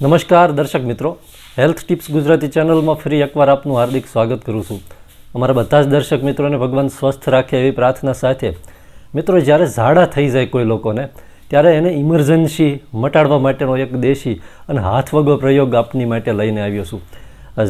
નમસ્કાર દર્શક મિત્રો હેલ્થ ટિપ્સ ગુજરાતી ચેનલમાં ફરી એકવાર આપનું હાર્દિક સ્વાગત કરું છું અમારા બધા જ દર્શક મિત્રોને ભગવાન સ્વસ્થ રાખે એવી પ્રાર્થના સાથે મિત્રો જ્યારે ઝાડા થઈ જાય કોઈ લોકોને ત્યારે એને ઇમરજન્સી મટાડવા માટેનો એક દેશી અને હાથવગો પ્રયોગ આપની માટે લઈને આવ્યો છું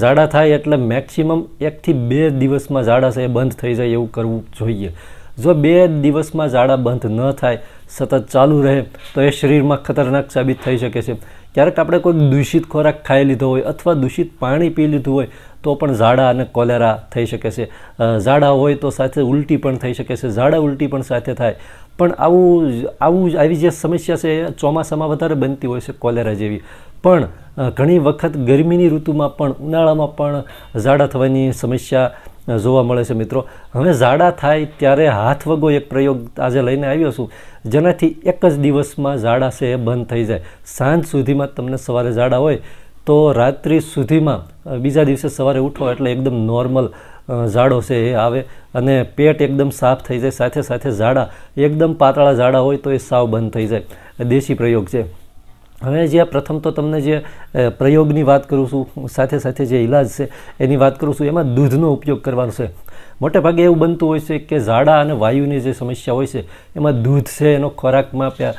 ઝાડા થાય એટલે મેક્સિમમ એકથી બે દિવસમાં ઝાડા છે એ બંધ થઈ જાય એવું કરવું જોઈએ જો બે દિવસમાં ઝાડા બંધ ન થાય સતત ચાલુ રહે તો એ શરીરમાં ખતરનાક સાબિત થઈ શકે છે ક્યારેક આપણે કોઈ દૂષિત ખોરાક ખાઈ લીધો હોય અથવા દૂષિત પાણી પી લીધું હોય તો પણ ઝાડા અને કોલેરા થઈ શકે છે ઝાડા હોય તો સાથે ઉલટી પણ થઈ શકે છે ઝાડા ઉલટી પણ સાથે થાય પણ આવું આવું આવી જે સમસ્યા છે એ ચોમાસામાં વધારે બનતી હોય છે કોલેરા જેવી પણ ઘણી વખત ગરમીની ઋતુમાં પણ ઉનાળામાં પણ ઝાડા થવાની સમસ્યા જોવા મળે છે મિત્રો હવે ઝાડા થાય ત્યારે હાથ વગો એક પ્રયોગ આજે લઈને આવ્યો છું જેનાથી એક જ દિવસમાં ઝાડા છે એ બંધ થઈ જાય સાંજ સુધીમાં તમને સવારે ઝાડા હોય તો રાત્રિ સુધીમાં બીજા દિવસે સવારે ઉઠો એટલે એકદમ નોર્મલ ઝાડો છે એ આવે અને પેટ એકદમ સાફ થઈ જાય સાથે સાથે ઝાડા એકદમ પાતળા ઝાડા હોય તો એ સાવ બંધ થઈ જાય દેશી પ્રયોગ છે હવે જે પ્રથમ તો તમને જે પ્રયોગની વાત કરું છું સાથે સાથે જે ઇલાજ છે એની વાત કરું છું એમાં દૂધનો ઉપયોગ કરવાનો છે મોટે ભાગે એવું બનતું હોય છે કે ઝાડા અને વાયુની જે સમસ્યા હોય છે એમાં દૂધ છે એનો ખોરાકમાં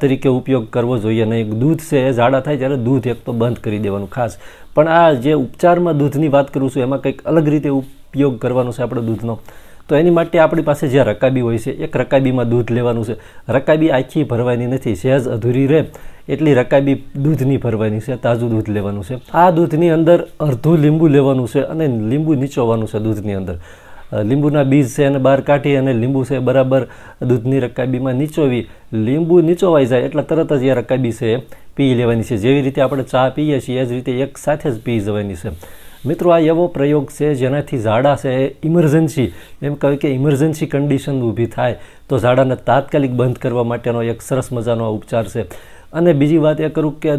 તરીકે ઉપયોગ કરવો જોઈએ નહીં દૂધ છે એ ઝાડા થાય ત્યારે દૂધ એક તો બંધ કરી દેવાનું ખાસ પણ આ જે ઉપચારમાં દૂધની વાત કરું છું એમાં કંઈક અલગ રીતે ઉપયોગ કરવાનો છે આપણે દૂધનો તો એની માટે આપણી પાસે જે રકાબી હોય છે એક રકાબીમાં દૂધ લેવાનું છે રકાબી આખી ભરવાની નથી સહેજ અધૂરી રહે એટલી રકાબી દૂધની ભરવાની છે તાજું દૂધ લેવાનું છે આ દૂધની અંદર અડધું લીંબુ લેવાનું છે અને લીંબુ નીચોવાનું છે દૂધની અંદર લીંબુના બીજ છે એને બહાર કાઢી અને લીંબુ છે બરાબર દૂધની રકાબીમાં નીચોવી લીંબુ નીચોવાઈ જાય એટલે તરત જ એ રકાબી છે પી લેવાની છે જેવી રીતે આપણે ચા પીએ છીએ એ જ રીતે એક સાથે જ પી જવાની છે મિત્રો આ એવો પ્રયોગ છે જેનાથી ઝાડા છે ઇમરજન્સી એમ કહ્યું કે ઇમરજન્સી કન્ડિશન ઊભી થાય તો ઝાડાને તાત્કાલિક બંધ કરવા માટેનો એક સરસ મજાનો ઉપચાર છે અને બીજી વાત એ કરું કે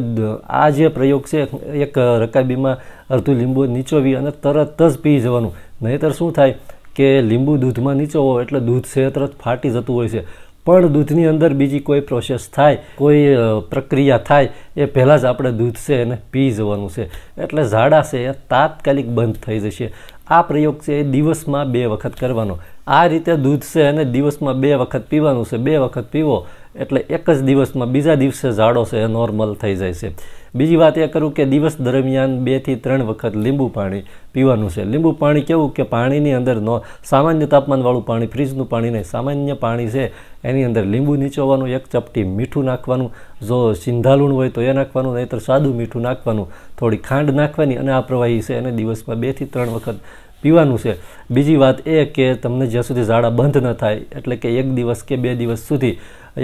આ જે પ્રયોગ છે એક રકાબીમાં અડધું લીંબુ નીચોવી અને તરત જ પી જવાનું નહીંતર શું થાય કે લીંબુ દૂધમાં નીચોવો એટલે દૂધ છે તરત ફાટી જતું હોય છે પણ દૂધની અંદર બીજી કોઈ પ્રોસેસ થાય કોઈ પ્રક્રિયા થાય એ પહેલાં જ આપણે દૂધ છે એને પી જવાનું છે એટલે ઝાડા છે એ તાત્કાલિક બંધ થઈ જશે આ પ્રયોગ છે એ દિવસમાં બે વખત કરવાનો આ રીતે દૂધ છે એને દિવસમાં બે વખત પીવાનું છે બે વખત પીવો એટલે એક જ દિવસમાં બીજા દિવસે ઝાડો છે એ નોર્મલ થઈ જાય છે બીજી વાત એ કરું કે દિવસ દરમિયાન બેથી ત્રણ વખત લીંબુ પાણી પીવાનું છે લીંબુ પાણી કેવું કે પાણીની અંદર નો સામાન્ય તાપમાનવાળું પાણી ફ્રીજનું પાણી નહીં સામાન્ય પાણી છે એની અંદર લીંબુ નીચોવાનું એક ચપટી મીઠું નાખવાનું જો સિંધાલુણ હોય તો એ નાખવાનું નહીંતર સાદું મીઠું નાખવાનું થોડી ખાંડ નાખવાની અને આ પ્રવાહી છે એને દિવસમાં બેથી ત્રણ વખત પીવાનું છે બીજી વાત એ કે તમને જ્યાં સુધી ઝાડા બંધ ન થાય એટલે કે એક દિવસ કે બે દિવસ સુધી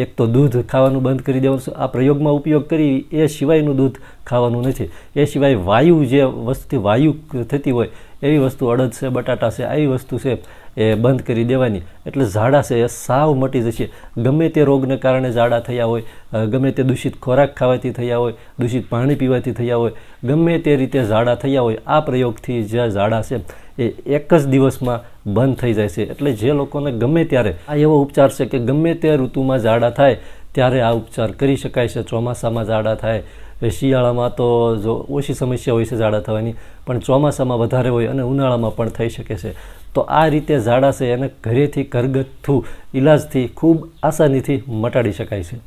એક તો દૂધ ખાવાનું બંધ કરી દેવાનું આ પ્રયોગમાં ઉપયોગ કરી એ સિવાયનું દૂધ ખાવાનું નથી એ સિવાય વાયુ જે વસ્તુથી વાયુ થતી હોય એવી વસ્તુ અડદ છે બટાટા છે આવી વસ્તુ છે એ બંધ કરી દેવાની એટલે ઝાડા છે એ સાવ મટી જશે ગમે તે રોગને કારણે ઝાડા થયા હોય ગમે તે દૂષિત ખોરાક ખાવાથી થયા હોય દૂષિત પાણી પીવાથી થયા હોય ગમે તે રીતે ઝાડા થયા હોય આ પ્રયોગથી જે ઝાડા છે એ એક જ દિવસમાં બંધ થઈ જાય છે એટલે જે લોકોને ગમે ત્યારે આ એવો ઉપચાર છે કે ગમે તે ઋતુમાં ઝાડા થાય ત્યારે આ ઉપચાર કરી શકાય છે ચોમાસામાં ઝાડા થાય શિયાળામાં તો જો ઓછી સમસ્યા હોય છે ઝાડા થવાની પણ ચોમાસામાં વધારે હોય અને ઉનાળામાં પણ થઈ શકે છે તો આ રીતે ઝાડા છે એને ઘરેથી ઘરગથ્થુ ઇલાજથી ખૂબ આસાનીથી મટાડી શકાય છે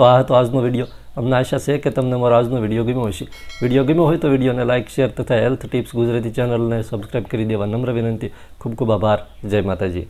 તો આ હતો આજનો વિડીયો અમને આશા છે કે તમને મારો આજનો વિડીયો ગમ્યો હશે વિડીયો ગમ્યો હોય તો વિડીયોને લાઇક શેર તથા હેલ્થ ટિપ્સ ગુજરાતી ચેનલને સબસ્ક્રાઈબ કરી દેવા નમ્ર વિનંતી ખૂબ ખૂબ આભાર જય માતાજી